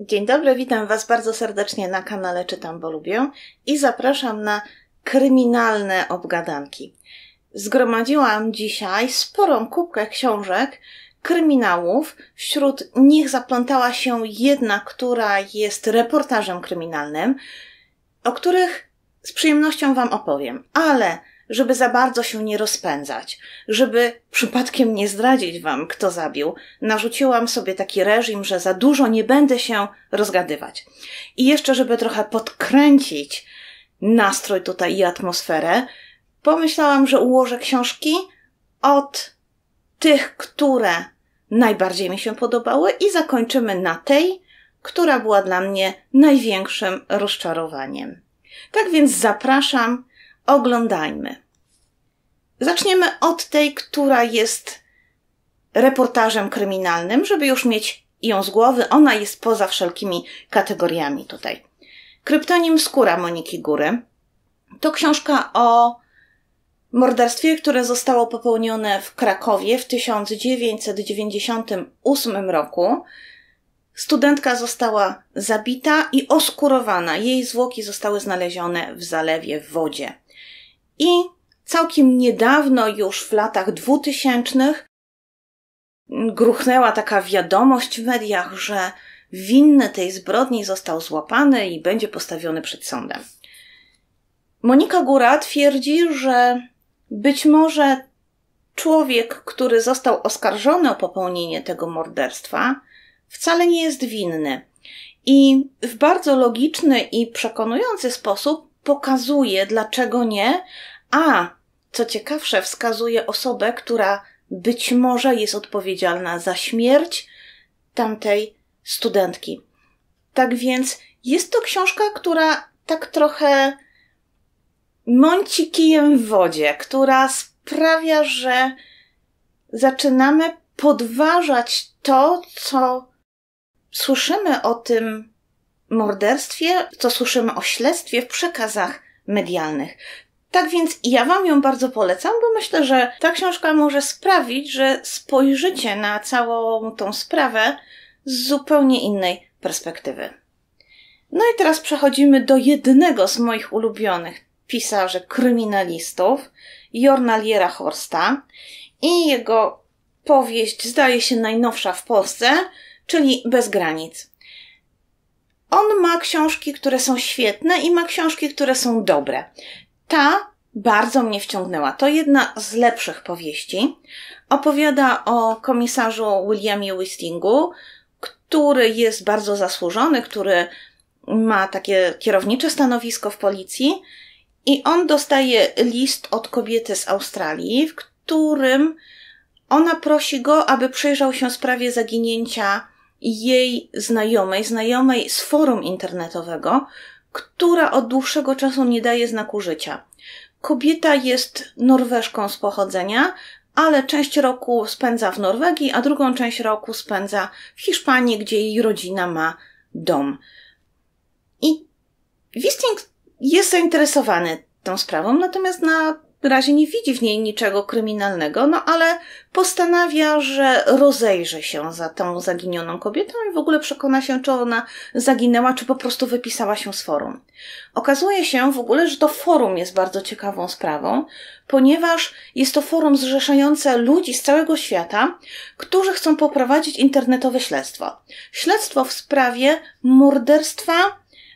Dzień dobry, witam Was bardzo serdecznie na kanale Czytam, bo lubię i zapraszam na kryminalne obgadanki. Zgromadziłam dzisiaj sporą kubkę książek kryminałów. Wśród nich zaplątała się jedna, która jest reportażem kryminalnym, o których z przyjemnością Wam opowiem, ale żeby za bardzo się nie rozpędzać, żeby przypadkiem nie zdradzić wam, kto zabił, narzuciłam sobie taki reżim, że za dużo nie będę się rozgadywać. I jeszcze, żeby trochę podkręcić nastrój tutaj i atmosferę, pomyślałam, że ułożę książki od tych, które najbardziej mi się podobały i zakończymy na tej, która była dla mnie największym rozczarowaniem. Tak więc zapraszam Oglądajmy. Zaczniemy od tej, która jest reportażem kryminalnym, żeby już mieć ją z głowy. Ona jest poza wszelkimi kategoriami tutaj. Kryptonim Skóra Moniki Góry to książka o morderstwie, które zostało popełnione w Krakowie w 1998 roku. Studentka została zabita i oskurowana. Jej zwłoki zostały znalezione w zalewie w wodzie. I całkiem niedawno, już w latach dwutysięcznych, gruchnęła taka wiadomość w mediach, że winny tej zbrodni został złapany i będzie postawiony przed sądem. Monika Góra twierdzi, że być może człowiek, który został oskarżony o popełnienie tego morderstwa, wcale nie jest winny. I w bardzo logiczny i przekonujący sposób pokazuje, dlaczego nie, a co ciekawsze, wskazuje osobę, która być może jest odpowiedzialna za śmierć tamtej studentki. Tak więc jest to książka, która tak trochę mąci kijem w wodzie, która sprawia, że zaczynamy podważać to, co słyszymy o tym morderstwie, co słyszymy o śledztwie w przekazach medialnych. Tak więc ja Wam ją bardzo polecam, bo myślę, że ta książka może sprawić, że spojrzycie na całą tą sprawę z zupełnie innej perspektywy. No i teraz przechodzimy do jednego z moich ulubionych pisarzy kryminalistów, Jornaliera Horsta i jego powieść, zdaje się najnowsza w Polsce, czyli Bez granic. On ma książki, które są świetne i ma książki, które są dobre. Ta bardzo mnie wciągnęła. To jedna z lepszych powieści. Opowiada o komisarzu Williamie Wistingu, który jest bardzo zasłużony, który ma takie kierownicze stanowisko w policji i on dostaje list od kobiety z Australii, w którym ona prosi go, aby przyjrzał się sprawie zaginięcia i jej znajomej, znajomej z forum internetowego, która od dłuższego czasu nie daje znaku życia. Kobieta jest Norweżką z pochodzenia, ale część roku spędza w Norwegii, a drugą część roku spędza w Hiszpanii, gdzie jej rodzina ma dom. I Wisting jest zainteresowany tą sprawą, natomiast na w razie nie widzi w niej niczego kryminalnego, no ale postanawia, że rozejrzy się za tą zaginioną kobietą i w ogóle przekona się, czy ona zaginęła, czy po prostu wypisała się z forum. Okazuje się w ogóle, że to forum jest bardzo ciekawą sprawą, ponieważ jest to forum zrzeszające ludzi z całego świata, którzy chcą poprowadzić internetowe śledztwo. Śledztwo w sprawie morderstwa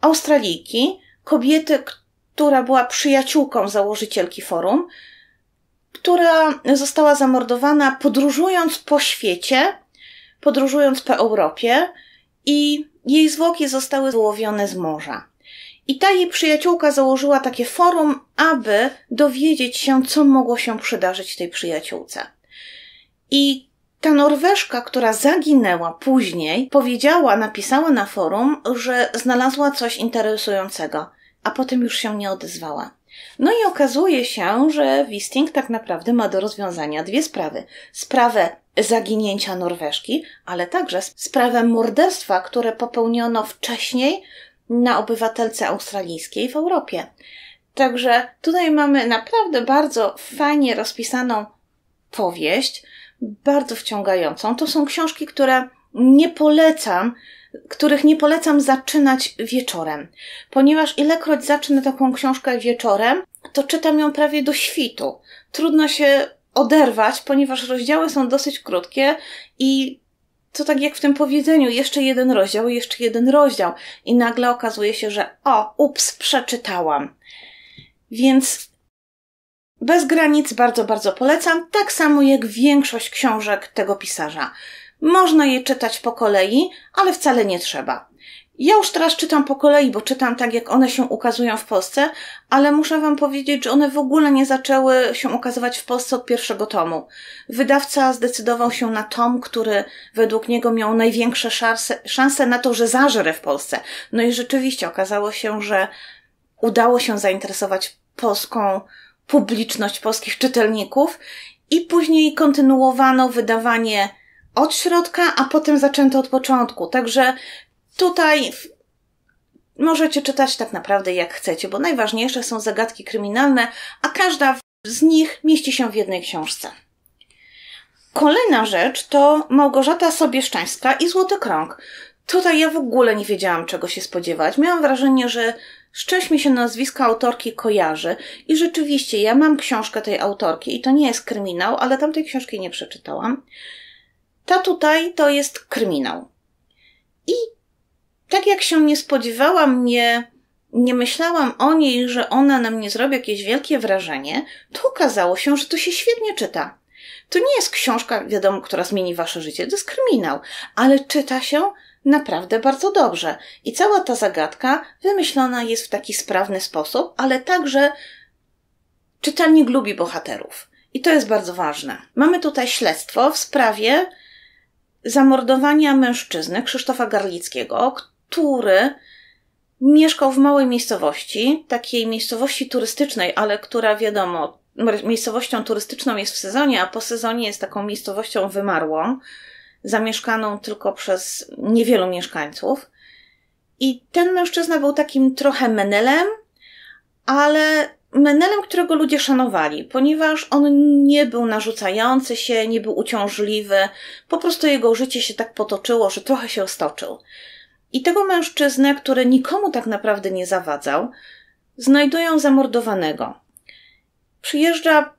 Australijki, kobiety, która która była przyjaciółką założycielki forum, która została zamordowana podróżując po świecie, podróżując po Europie i jej zwłoki zostały wyłowione z morza. I ta jej przyjaciółka założyła takie forum, aby dowiedzieć się, co mogło się przydarzyć tej przyjaciółce. I ta Norweszka, która zaginęła później, powiedziała, napisała na forum, że znalazła coś interesującego a potem już się nie odezwała. No i okazuje się, że Wisting tak naprawdę ma do rozwiązania dwie sprawy. Sprawę zaginięcia Norweszki, ale także sprawę morderstwa, które popełniono wcześniej na obywatelce australijskiej w Europie. Także tutaj mamy naprawdę bardzo fajnie rozpisaną powieść, bardzo wciągającą. To są książki, które nie polecam których nie polecam zaczynać wieczorem, ponieważ ilekroć zacznę taką książkę wieczorem, to czytam ją prawie do świtu. Trudno się oderwać, ponieważ rozdziały są dosyć krótkie i to tak jak w tym powiedzeniu, jeszcze jeden rozdział, jeszcze jeden rozdział i nagle okazuje się, że o, ups, przeczytałam. Więc bez granic bardzo, bardzo polecam, tak samo jak większość książek tego pisarza. Można je czytać po kolei, ale wcale nie trzeba. Ja już teraz czytam po kolei, bo czytam tak, jak one się ukazują w Polsce, ale muszę Wam powiedzieć, że one w ogóle nie zaczęły się ukazywać w Polsce od pierwszego tomu. Wydawca zdecydował się na tom, który według niego miał największe szanse, szanse na to, że zażre w Polsce. No i rzeczywiście okazało się, że udało się zainteresować polską publiczność, polskich czytelników i później kontynuowano wydawanie od środka, a potem zaczęto od początku. Także tutaj możecie czytać tak naprawdę jak chcecie, bo najważniejsze są zagadki kryminalne, a każda z nich mieści się w jednej książce. Kolejna rzecz to Małgorzata Sobieszczańska i Złoty Krąg. Tutaj ja w ogóle nie wiedziałam, czego się spodziewać. Miałam wrażenie, że szczęść mi się nazwiska autorki kojarzy i rzeczywiście ja mam książkę tej autorki i to nie jest kryminał, ale tamtej książki nie przeczytałam. Ta tutaj to jest kryminał. I tak jak się nie spodziewałam, nie, nie myślałam o niej, że ona na mnie zrobi jakieś wielkie wrażenie, to okazało się, że to się świetnie czyta. To nie jest książka, wiadomo, która zmieni wasze życie, to jest kryminał, ale czyta się naprawdę bardzo dobrze. I cała ta zagadka wymyślona jest w taki sprawny sposób, ale także czytelnik lubi bohaterów. I to jest bardzo ważne. Mamy tutaj śledztwo w sprawie zamordowania mężczyzny Krzysztofa Garlickiego, który mieszkał w małej miejscowości, takiej miejscowości turystycznej, ale która wiadomo, miejscowością turystyczną jest w sezonie, a po sezonie jest taką miejscowością wymarłą, zamieszkaną tylko przez niewielu mieszkańców. I ten mężczyzna był takim trochę menelem, ale Menelem, którego ludzie szanowali, ponieważ on nie był narzucający się, nie był uciążliwy, po prostu jego życie się tak potoczyło, że trochę się stoczył. I tego mężczyznę, który nikomu tak naprawdę nie zawadzał, znajdują zamordowanego. Przyjeżdża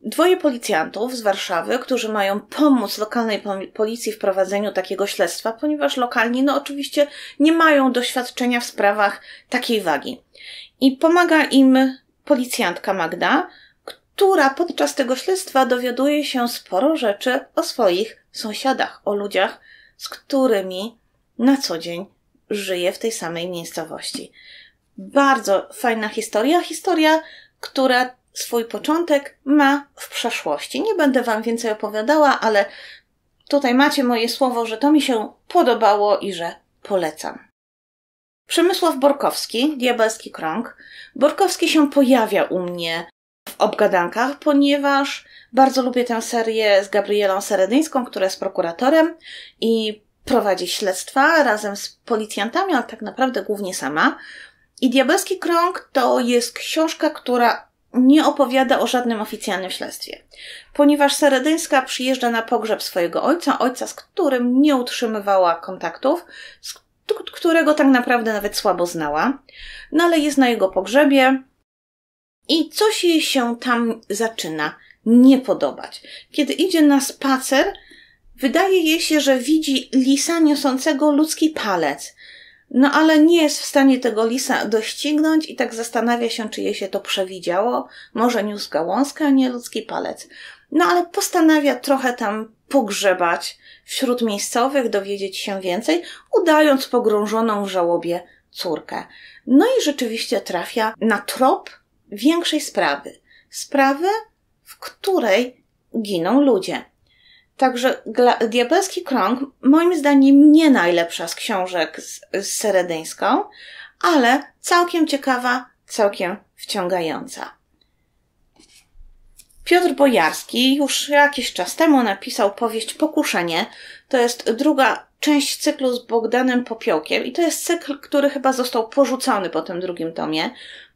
dwoje policjantów z Warszawy, którzy mają pomóc lokalnej policji w prowadzeniu takiego śledztwa, ponieważ lokalni, no oczywiście, nie mają doświadczenia w sprawach takiej wagi. I pomaga im policjantka Magda, która podczas tego śledztwa dowiaduje się sporo rzeczy o swoich sąsiadach, o ludziach, z którymi na co dzień żyje w tej samej miejscowości. Bardzo fajna historia, historia, która swój początek ma w przeszłości. Nie będę Wam więcej opowiadała, ale tutaj macie moje słowo, że to mi się podobało i że polecam. Przemysław Borkowski, Diabelski Krąg. Borkowski się pojawia u mnie w obgadankach, ponieważ bardzo lubię tę serię z Gabrielą Seredyńską, która jest prokuratorem i prowadzi śledztwa razem z policjantami, ale tak naprawdę głównie sama. I Diabelski Krąg to jest książka, która nie opowiada o żadnym oficjalnym śledztwie, ponieważ Seredyńska przyjeżdża na pogrzeb swojego ojca, ojca, z którym nie utrzymywała kontaktów, z którego tak naprawdę nawet słabo znała, no ale jest na jego pogrzebie i coś jej się tam zaczyna nie podobać. Kiedy idzie na spacer, wydaje jej się, że widzi lisa niosącego ludzki palec. No ale nie jest w stanie tego lisa doścignąć i tak zastanawia się, czy jej się to przewidziało. Może niósł gałązkę, a nie ludzki palec. No ale postanawia trochę tam pogrzebać wśród miejscowych dowiedzieć się więcej, udając pogrążoną w żałobie córkę. No i rzeczywiście trafia na trop większej sprawy. Sprawy, w której giną ludzie. Także Diabelski Krąg, moim zdaniem, nie najlepsza z książek z, z Seredyńską, ale całkiem ciekawa, całkiem wciągająca. Piotr Bojarski już jakiś czas temu napisał powieść Pokuszenie. To jest druga część cyklu z Bogdanem Popiołkiem i to jest cykl, który chyba został porzucony po tym drugim tomie.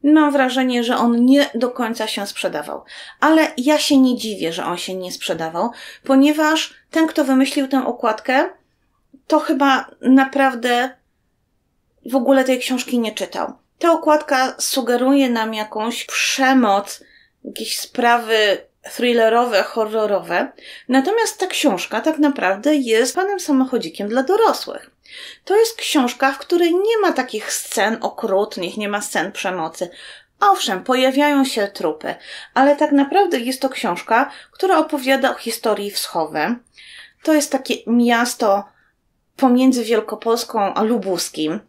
Mam wrażenie, że on nie do końca się sprzedawał. Ale ja się nie dziwię, że on się nie sprzedawał, ponieważ ten, kto wymyślił tę okładkę, to chyba naprawdę w ogóle tej książki nie czytał. Ta okładka sugeruje nam jakąś przemoc, jakieś sprawy thrillerowe, horrorowe. Natomiast ta książka tak naprawdę jest panem samochodzikiem dla dorosłych. To jest książka, w której nie ma takich scen okrutnych, nie ma scen przemocy. Owszem, pojawiają się trupy, ale tak naprawdę jest to książka, która opowiada o historii Wschowy. To jest takie miasto pomiędzy Wielkopolską a Lubuskim.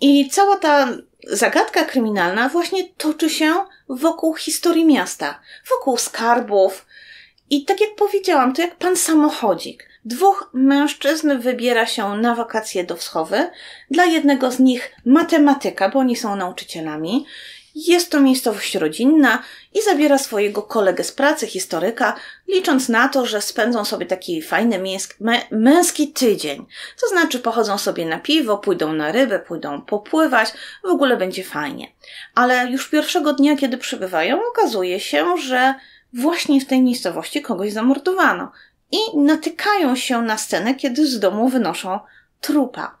I cała ta zagadka kryminalna właśnie toczy się wokół historii miasta, wokół skarbów. I tak jak powiedziałam, to jak pan samochodzik. Dwóch mężczyzn wybiera się na wakacje do wschowy. Dla jednego z nich matematyka, bo oni są nauczycielami, jest to miejscowość rodzinna i zabiera swojego kolegę z pracy, historyka, licząc na to, że spędzą sobie taki fajny męski tydzień. To znaczy pochodzą sobie na piwo, pójdą na rybę, pójdą popływać, w ogóle będzie fajnie. Ale już pierwszego dnia, kiedy przybywają, okazuje się, że właśnie w tej miejscowości kogoś zamordowano i natykają się na scenę, kiedy z domu wynoszą trupa.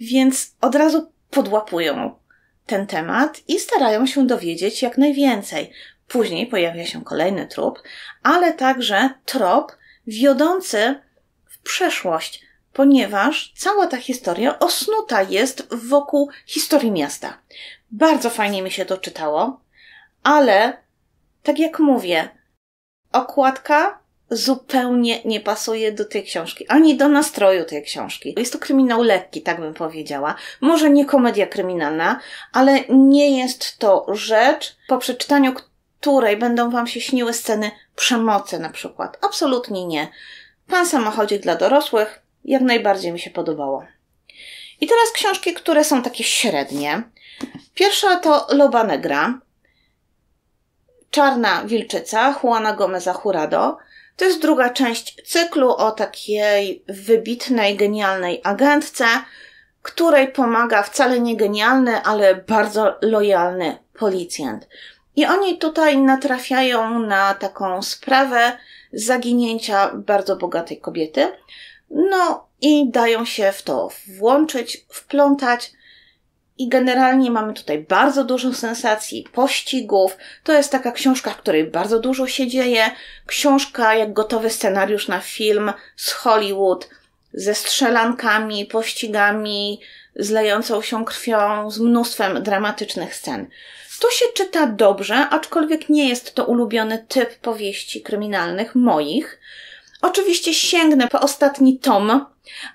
Więc od razu podłapują ten temat i starają się dowiedzieć jak najwięcej. Później pojawia się kolejny trup, ale także trop wiodący w przeszłość, ponieważ cała ta historia osnuta jest wokół historii miasta. Bardzo fajnie mi się to czytało, ale tak jak mówię, okładka zupełnie nie pasuje do tej książki, ani do nastroju tej książki. Jest to kryminał lekki, tak bym powiedziała. Może nie komedia kryminalna, ale nie jest to rzecz, po przeczytaniu której będą Wam się śniły sceny przemocy na przykład. Absolutnie nie. Pan samochodzik dla dorosłych jak najbardziej mi się podobało. I teraz książki, które są takie średnie. Pierwsza to Loba Negra. Czarna Wilczyca Juana Gomeza Jurado. To jest druga część cyklu o takiej wybitnej, genialnej agentce, której pomaga wcale nie genialny, ale bardzo lojalny policjant. I oni tutaj natrafiają na taką sprawę zaginięcia bardzo bogatej kobiety. No i dają się w to włączyć, wplątać. I generalnie mamy tutaj bardzo dużo sensacji, pościgów. To jest taka książka, w której bardzo dużo się dzieje. Książka jak gotowy scenariusz na film z Hollywood, ze strzelankami, pościgami, z lejącą się krwią, z mnóstwem dramatycznych scen. To się czyta dobrze, aczkolwiek nie jest to ulubiony typ powieści kryminalnych moich. Oczywiście sięgnę po ostatni tom,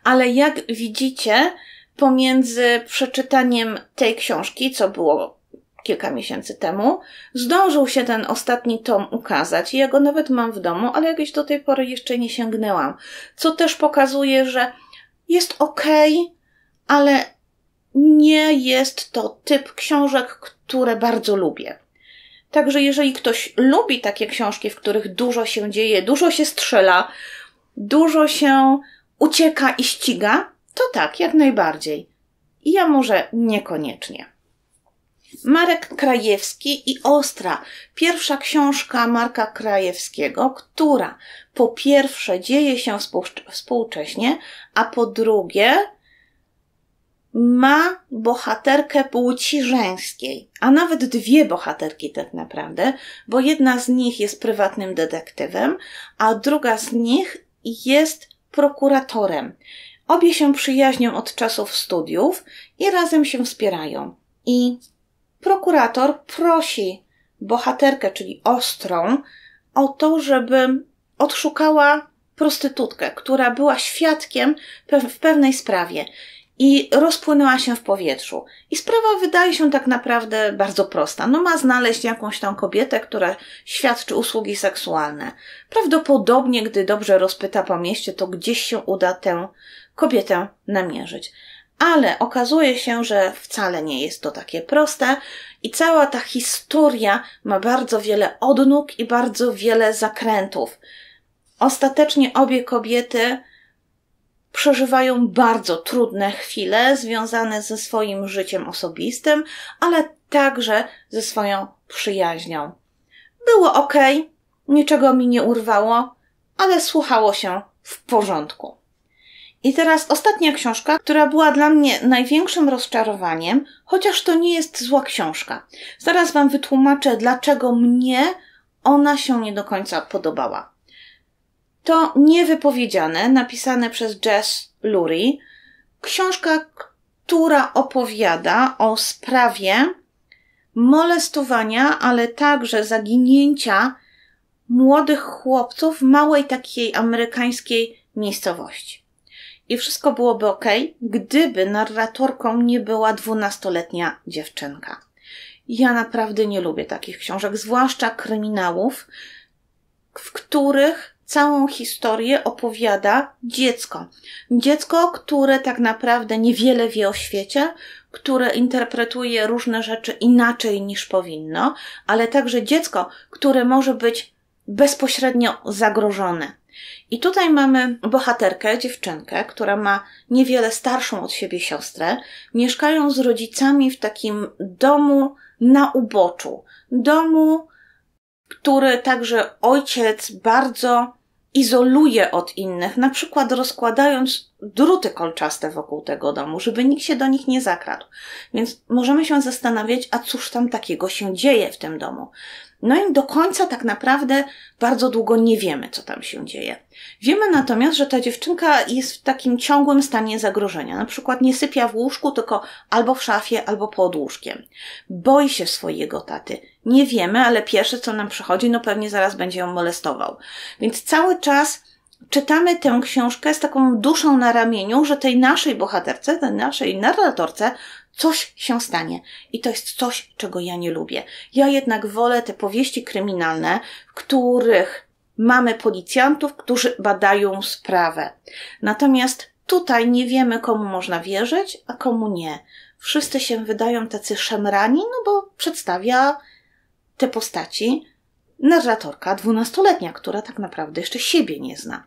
ale jak widzicie, pomiędzy przeczytaniem tej książki, co było kilka miesięcy temu, zdążył się ten ostatni tom ukazać. Ja go nawet mam w domu, ale jakieś do tej pory jeszcze nie sięgnęłam. Co też pokazuje, że jest ok, ale nie jest to typ książek, które bardzo lubię. Także jeżeli ktoś lubi takie książki, w których dużo się dzieje, dużo się strzela, dużo się ucieka i ściga, to tak, jak najbardziej. Ja może niekoniecznie. Marek Krajewski i Ostra, pierwsza książka Marka Krajewskiego, która po pierwsze dzieje się współcześnie, a po drugie ma bohaterkę płci żeńskiej, a nawet dwie bohaterki tak naprawdę, bo jedna z nich jest prywatnym detektywem, a druga z nich jest prokuratorem. Obie się przyjaźnią od czasów studiów i razem się wspierają. I prokurator prosi bohaterkę, czyli ostrą, o to, żeby odszukała prostytutkę, która była świadkiem w pewnej sprawie i rozpłynęła się w powietrzu. I sprawa wydaje się tak naprawdę bardzo prosta. No ma znaleźć jakąś tam kobietę, która świadczy usługi seksualne. Prawdopodobnie, gdy dobrze rozpyta po mieście, to gdzieś się uda tę kobietę namierzyć. Ale okazuje się, że wcale nie jest to takie proste i cała ta historia ma bardzo wiele odnóg i bardzo wiele zakrętów. Ostatecznie obie kobiety przeżywają bardzo trudne chwile związane ze swoim życiem osobistym, ale także ze swoją przyjaźnią. Było ok, niczego mi nie urwało, ale słuchało się w porządku. I teraz ostatnia książka, która była dla mnie największym rozczarowaniem, chociaż to nie jest zła książka. Zaraz Wam wytłumaczę, dlaczego mnie ona się nie do końca podobała. To niewypowiedziane, napisane przez Jess Lurie, książka, która opowiada o sprawie molestowania, ale także zaginięcia młodych chłopców w małej takiej amerykańskiej miejscowości i wszystko byłoby ok, gdyby narratorką nie była dwunastoletnia dziewczynka. Ja naprawdę nie lubię takich książek, zwłaszcza kryminałów, w których całą historię opowiada dziecko. Dziecko, które tak naprawdę niewiele wie o świecie, które interpretuje różne rzeczy inaczej niż powinno, ale także dziecko, które może być bezpośrednio zagrożone. I tutaj mamy bohaterkę, dziewczynkę, która ma niewiele starszą od siebie siostrę. Mieszkają z rodzicami w takim domu na uboczu. Domu, który także ojciec bardzo izoluje od innych, na przykład rozkładając druty kolczaste wokół tego domu, żeby nikt się do nich nie zakradł. Więc możemy się zastanawiać, a cóż tam takiego się dzieje w tym domu. No i do końca tak naprawdę bardzo długo nie wiemy, co tam się dzieje. Wiemy natomiast, że ta dziewczynka jest w takim ciągłym stanie zagrożenia. Na przykład nie sypia w łóżku, tylko albo w szafie, albo pod łóżkiem. Boi się swojego taty. Nie wiemy, ale pierwsze co nam przychodzi, no pewnie zaraz będzie ją molestował. Więc cały czas czytamy tę książkę z taką duszą na ramieniu, że tej naszej bohaterce, tej naszej narratorce coś się stanie. I to jest coś, czego ja nie lubię. Ja jednak wolę te powieści kryminalne, w których mamy policjantów, którzy badają sprawę. Natomiast tutaj nie wiemy, komu można wierzyć, a komu nie. Wszyscy się wydają tacy szemrani, no bo przedstawia te postaci narratorka dwunastoletnia, która tak naprawdę jeszcze siebie nie zna.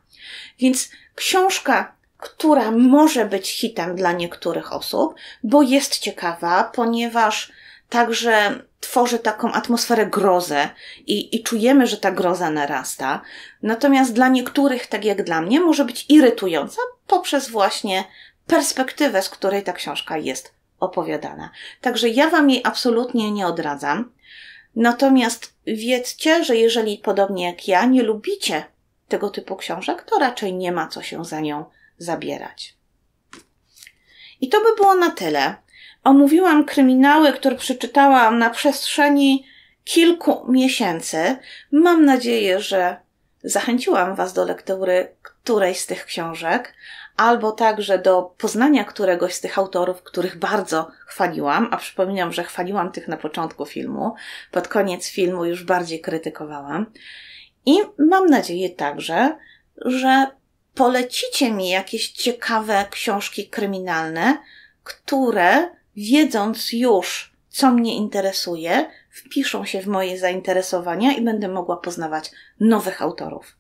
Więc książka która może być hitem dla niektórych osób, bo jest ciekawa, ponieważ także tworzy taką atmosferę grozę i, i czujemy, że ta groza narasta. Natomiast dla niektórych, tak jak dla mnie, może być irytująca poprzez właśnie perspektywę, z której ta książka jest opowiadana. Także ja Wam jej absolutnie nie odradzam. Natomiast wiedzcie, że jeżeli podobnie jak ja nie lubicie tego typu książek, to raczej nie ma co się za nią zabierać. I to by było na tyle. Omówiłam kryminały, które przeczytałam na przestrzeni kilku miesięcy. Mam nadzieję, że zachęciłam Was do lektury którejś z tych książek, albo także do poznania któregoś z tych autorów, których bardzo chwaliłam, a przypominam, że chwaliłam tych na początku filmu, pod koniec filmu już bardziej krytykowałam. I mam nadzieję także, że polecicie mi jakieś ciekawe książki kryminalne, które wiedząc już, co mnie interesuje, wpiszą się w moje zainteresowania i będę mogła poznawać nowych autorów.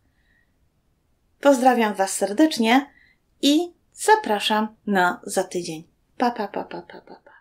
Pozdrawiam Was serdecznie i zapraszam na za tydzień. Pa, pa, pa, pa, pa, pa.